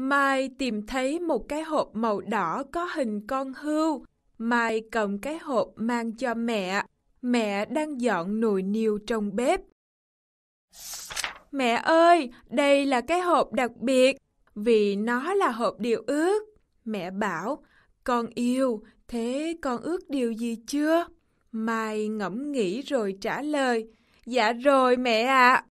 Mai tìm thấy một cái hộp màu đỏ có hình con hươu. Mai cầm cái hộp mang cho mẹ. Mẹ đang dọn nồi niêu trong bếp. Mẹ ơi, đây là cái hộp đặc biệt, vì nó là hộp điều ước. Mẹ bảo, con yêu, thế con ước điều gì chưa? Mai ngẫm nghĩ rồi trả lời, dạ rồi mẹ ạ. À.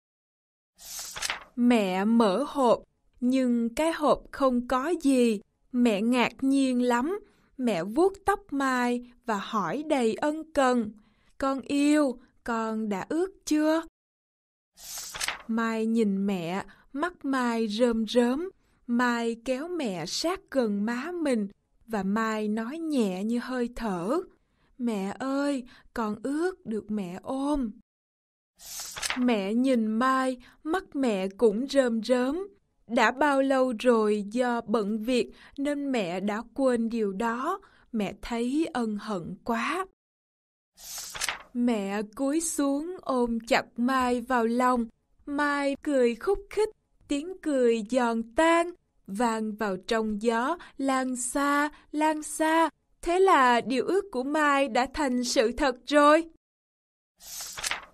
Mẹ mở hộp nhưng cái hộp không có gì. Mẹ ngạc nhiên lắm, mẹ vuốt tóc Mai và hỏi đầy ân cần. Con yêu, con đã ước chưa? Mai nhìn mẹ, mắt Mai rơm rớm. Mai kéo mẹ sát gần má mình và Mai nói nhẹ như hơi thở. Mẹ ơi, con ước được mẹ ôm. Mẹ nhìn Mai, mắt mẹ cũng rơm rớm. Đã bao lâu rồi do bận việc nên mẹ đã quên điều đó, mẹ thấy ân hận quá. Mẹ cúi xuống ôm chặt Mai vào lòng, Mai cười khúc khích, tiếng cười giòn tan, vang vào trong gió, lan xa, lan xa. Thế là điều ước của Mai đã thành sự thật rồi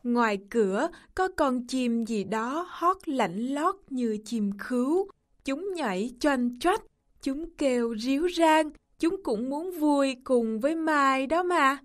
ngoài cửa có con chim gì đó hót lạnh lót như chim khứu. Chúng nhảy choanh choách, chúng kêu ríu rang, chúng cũng muốn vui cùng với Mai đó mà.